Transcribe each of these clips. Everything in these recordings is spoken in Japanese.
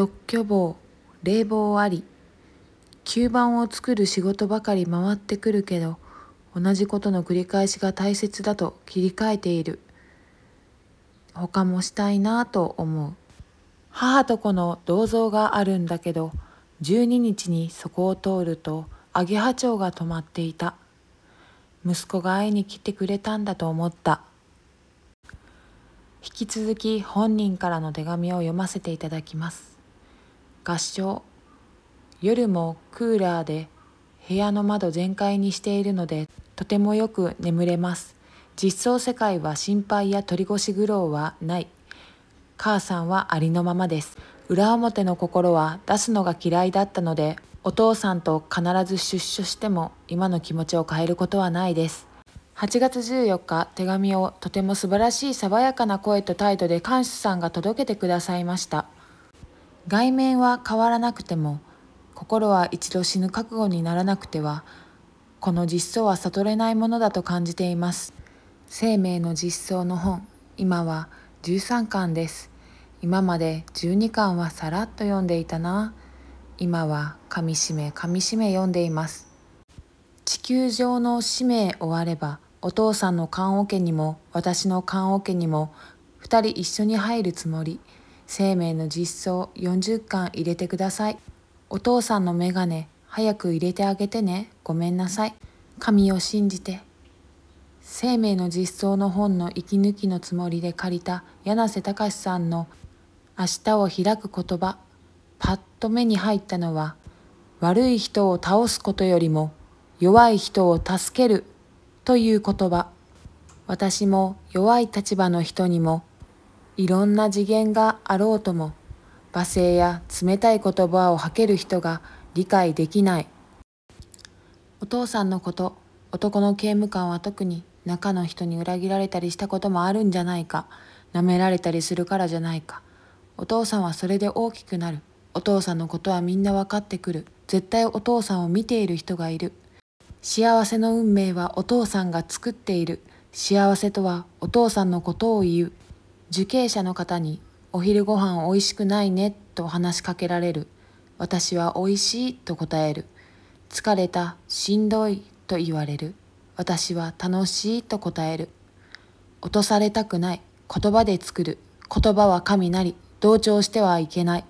独居房冷房あり吸盤を作る仕事ばかり回ってくるけど同じことの繰り返しが大切だと切り替えている他もしたいなぁと思う母と子の銅像があるんだけど12日にそこを通るとアゲハチョウが止まっていた息子が会いに来てくれたんだと思った引き続き本人からの手紙を読ませていただきます合唱夜もクーラーで部屋の窓全開にしているのでとてもよく眠れます実装世界は心配や取り越し苦労はない母さんはありのままです裏表の心は出すのが嫌いだったのでお父さんと必ず出所しても今の気持ちを変えることはないです8月14日手紙をとても素晴らしい爽やかな声と態度で看守さんが届けてくださいました外面は変わらなくても心は一度死ぬ覚悟にならなくてはこの実相は悟れないものだと感じています生命の実相の本今は13巻です今まで12巻はさらっと読んでいたな今は噛みしめ噛みしめ読んでいます地球上の使命終わればお父さんの棺桶にも私の棺桶にも二人一緒に入るつもり生命の実装40巻入れてください。お父さんのメガネ早く入れてあげてね。ごめんなさい。神を信じて。生命の実装の本の息抜きのつもりで借りた柳瀬隆さんの明日を開く言葉、パッと目に入ったのは、悪い人を倒すことよりも弱い人を助けるという言葉。私も弱い立場の人にもいろんな次元があろうとも罵声や冷たい言葉を吐ける人が理解できないお父さんのこと男の刑務官は特に中の人に裏切られたりしたこともあるんじゃないか舐められたりするからじゃないかお父さんはそれで大きくなるお父さんのことはみんな分かってくる絶対お父さんを見ている人がいる幸せの運命はお父さんが作っている幸せとはお父さんのことを言う受刑者の方にお昼ご飯おいしくないねと話しかけられる。私はおいしいと答える。疲れた、しんどいと言われる。私は楽しいと答える。落とされたくない。言葉で作る。言葉は神なり。同調してはいけない。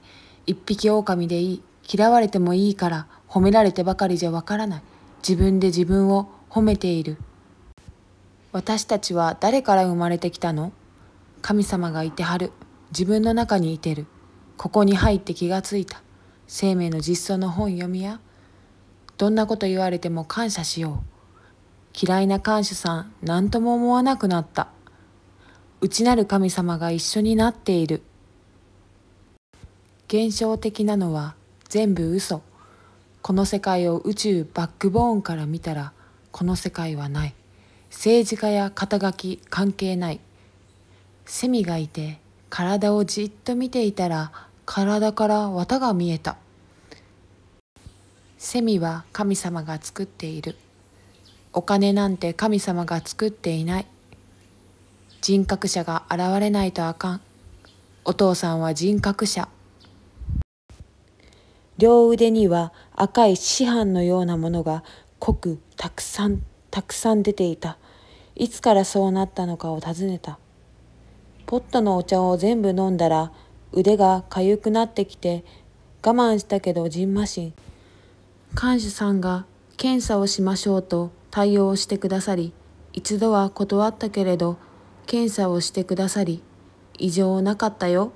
一匹狼でいい。嫌われてもいいから、褒められてばかりじゃわからない。自分で自分を褒めている。私たちは誰から生まれてきたの神様がいてはる自分の中にいてるここに入って気がついた生命の実相の本読みやどんなこと言われても感謝しよう嫌いな看守さん何とも思わなくなった内なる神様が一緒になっている現象的なのは全部嘘この世界を宇宙バックボーンから見たらこの世界はない政治家や肩書き関係ないセミがいて体をじっと見ていたら体から綿が見えたセミは神様が作っているお金なんて神様が作っていない人格者が現れないとあかんお父さんは人格者両腕には赤い師範のようなものが濃くたくさんたくさん出ていたいつからそうなったのかを尋ねたポットのお茶を全部飲んだら腕がかゆくなってきて我慢したけどじんましん。看守さんが検査をしましょうと対応してくださり、一度は断ったけれど検査をしてくださり、異常なかったよ。